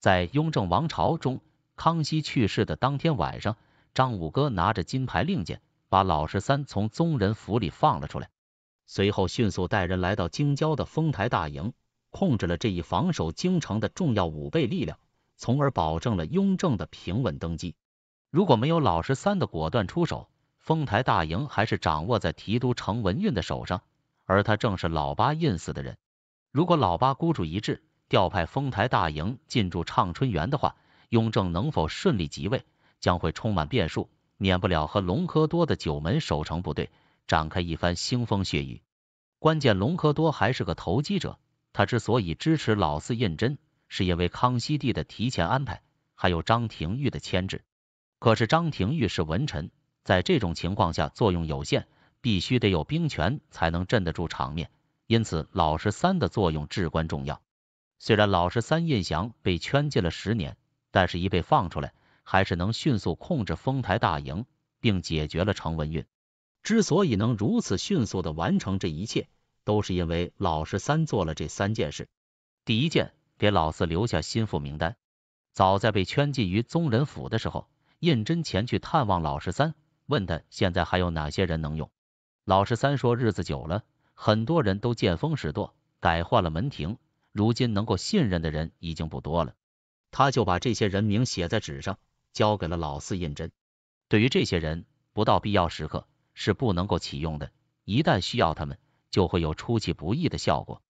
在雍正王朝中，康熙去世的当天晚上，张五哥拿着金牌令箭，把老十三从宗人府里放了出来，随后迅速带人来到京郊的丰台大营，控制了这一防守京城的重要武备力量，从而保证了雍正的平稳登基。如果没有老十三的果断出手，丰台大营还是掌握在提督程文运的手上，而他正是老八印死的人。如果老八孤注一掷，调派丰台大营进驻畅春园的话，雍正能否顺利即位将会充满变数，免不了和隆科多的九门守城部队展开一番腥风血雨。关键隆科多还是个投机者，他之所以支持老四胤禛，是因为康熙帝的提前安排，还有张廷玉的牵制。可是张廷玉是文臣，在这种情况下作用有限，必须得有兵权才能镇得住场面。因此，老十三的作用至关重要。虽然老十三胤祥被圈禁了十年，但是一被放出来，还是能迅速控制丰台大营，并解决了程文运。之所以能如此迅速的完成这一切，都是因为老十三做了这三件事。第一件，给老四留下心腹名单。早在被圈禁于宗人府的时候，胤禛前去探望老十三，问他现在还有哪些人能用。老十三说，日子久了，很多人都见风使舵，改换了门庭。如今能够信任的人已经不多了，他就把这些人名写在纸上，交给了老四胤禛。对于这些人，不到必要时刻是不能够启用的，一旦需要他们，就会有出其不意的效果。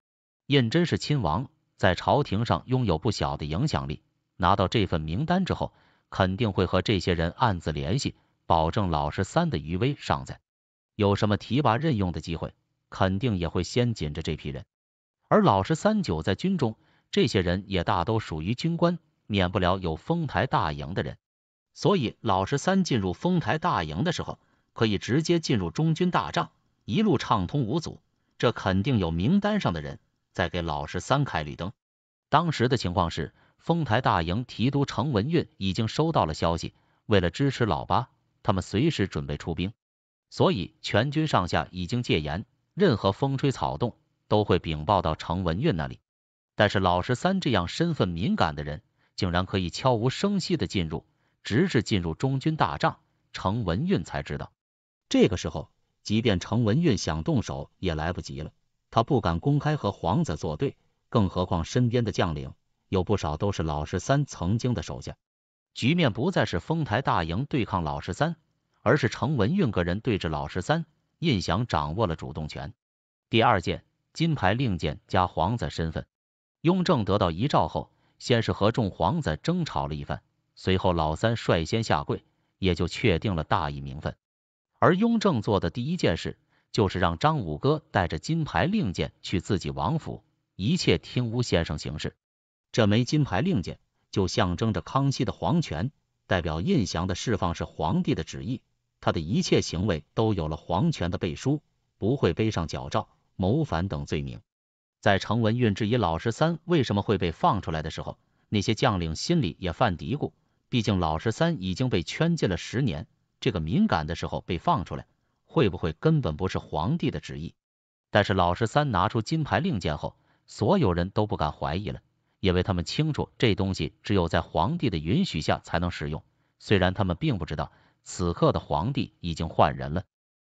胤禛是亲王，在朝廷上拥有不小的影响力，拿到这份名单之后，肯定会和这些人暗自联系，保证老十三的余威尚在。有什么提拔任用的机会，肯定也会先紧着这批人。而老十三九在军中，这些人也大都属于军官，免不了有丰台大营的人，所以老十三进入丰台大营的时候，可以直接进入中军大帐，一路畅通无阻。这肯定有名单上的人在给老十三开绿灯。当时的情况是，丰台大营提督程文运已经收到了消息，为了支持老八，他们随时准备出兵，所以全军上下已经戒严，任何风吹草动。都会禀报到程文运那里，但是老十三这样身份敏感的人，竟然可以悄无声息的进入，直至进入中军大帐，程文运才知道。这个时候，即便程文运想动手也来不及了，他不敢公开和皇子作对，更何况身边的将领有不少都是老十三曾经的手下。局面不再是丰台大营对抗老十三，而是程文运个人对峙老十三。印祥掌握了主动权。第二件。金牌令箭加皇子身份，雍正得到遗诏后，先是和众皇子争吵了一番，随后老三率先下跪，也就确定了大义名分。而雍正做的第一件事，就是让张五哥带着金牌令箭去自己王府，一切听吴先生行事。这枚金牌令箭就象征着康熙的皇权，代表胤祥的释放是皇帝的旨意，他的一切行为都有了皇权的背书，不会背上矫诏。谋反等罪名，在程文运质疑老十三为什么会被放出来的时候，那些将领心里也犯嘀咕。毕竟老十三已经被圈禁了十年，这个敏感的时候被放出来，会不会根本不是皇帝的旨意？但是老十三拿出金牌令箭后，所有人都不敢怀疑了，因为他们清楚这东西只有在皇帝的允许下才能使用。虽然他们并不知道此刻的皇帝已经换人了，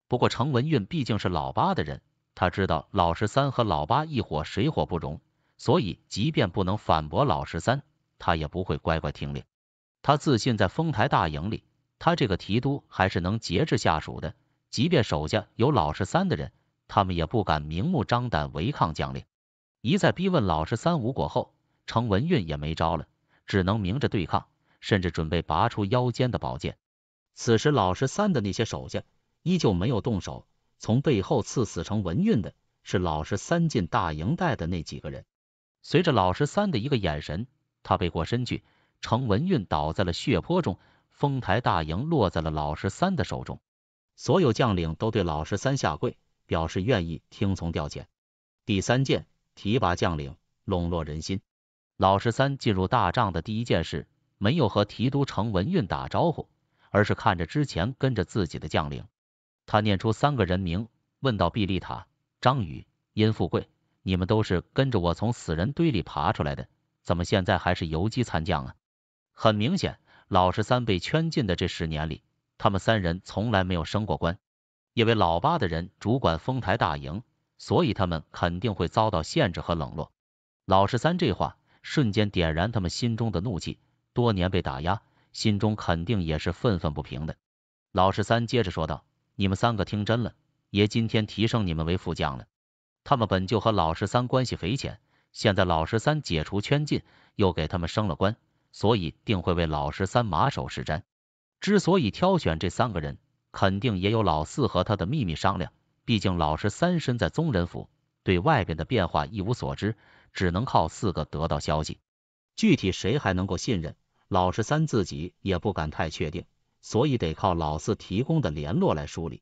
不过程文运毕竟是老八的人。他知道老十三和老八一伙水火不容，所以即便不能反驳老十三，他也不会乖乖听令。他自信在丰台大营里，他这个提督还是能节制下属的，即便手下有老十三的人，他们也不敢明目张胆违抗将领。一再逼问老十三无果后，程文运也没招了，只能明着对抗，甚至准备拔出腰间的宝剑。此时老十三的那些手下依旧没有动手。从背后刺死程文运的是老十三进大营带的那几个人。随着老十三的一个眼神，他背过身去，程文运倒在了血泊中，丰台大营落在了老十三的手中。所有将领都对老十三下跪，表示愿意听从调遣。第三件，提拔将领，笼络人心。老十三进入大帐的第一件事，没有和提督程文运打招呼，而是看着之前跟着自己的将领。他念出三个人名，问到毕利塔、张宇、殷富贵：“你们都是跟着我从死人堆里爬出来的，怎么现在还是游击参将啊？”很明显，老十三被圈禁的这十年里，他们三人从来没有升过官，因为老八的人主管丰台大营，所以他们肯定会遭到限制和冷落。老十三这话瞬间点燃他们心中的怒气，多年被打压，心中肯定也是愤愤不平的。老十三接着说道。你们三个听真了，爷今天提升你们为副将了。他们本就和老十三关系匪浅，现在老十三解除圈禁，又给他们升了官，所以定会为老十三马首是瞻。之所以挑选这三个人，肯定也有老四和他的秘密商量。毕竟老十三身在宗人府，对外边的变化一无所知，只能靠四个得到消息。具体谁还能够信任，老十三自己也不敢太确定。所以得靠老四提供的联络来梳理。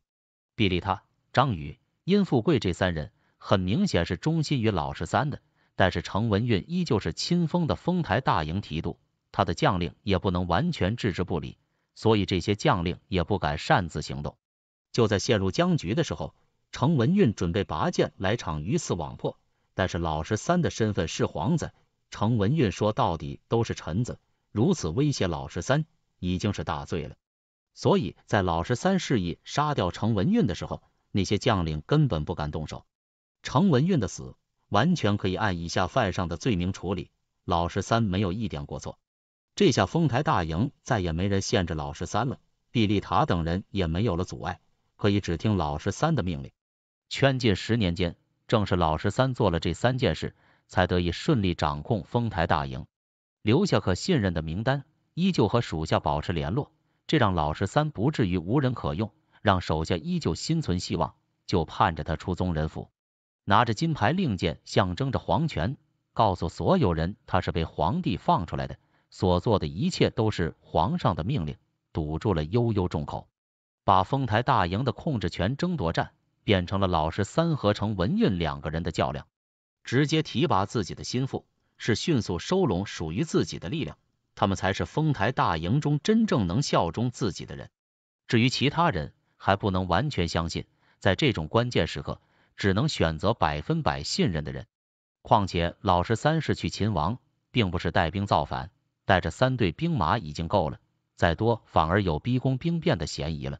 毕利他、张宇、殷富贵这三人很明显是忠心于老十三的，但是程文运依旧是亲封的丰台大营提督，他的将令也不能完全置之不理，所以这些将令也不敢擅自行动。就在陷入僵局的时候，程文运准备拔剑来场鱼死网破，但是老十三的身份是皇子，程文运说到底都是臣子，如此威胁老十三已经是大罪了。所以在老十三示意杀掉程文运的时候，那些将领根本不敢动手。程文运的死完全可以按以下犯上的罪名处理，老十三没有一点过错。这下丰台大营再也没人限制老十三了，毕丽塔等人也没有了阻碍，可以只听老十三的命令。圈禁十年间，正是老十三做了这三件事，才得以顺利掌控丰台大营，留下可信任的名单，依旧和属下保持联络。这让老十三不至于无人可用，让手下依旧心存希望，就盼着他出宗人府，拿着金牌令箭象征着皇权，告诉所有人他是被皇帝放出来的，所做的一切都是皇上的命令，堵住了悠悠众口，把丰台大营的控制权争夺战变成了老十三和程文运两个人的较量，直接提拔自己的心腹，是迅速收拢属于自己的力量。他们才是丰台大营中真正能效忠自己的人，至于其他人，还不能完全相信。在这种关键时刻，只能选择百分百信任的人。况且老十三是去秦王，并不是带兵造反，带着三队兵马已经够了，再多反而有逼宫兵变的嫌疑了。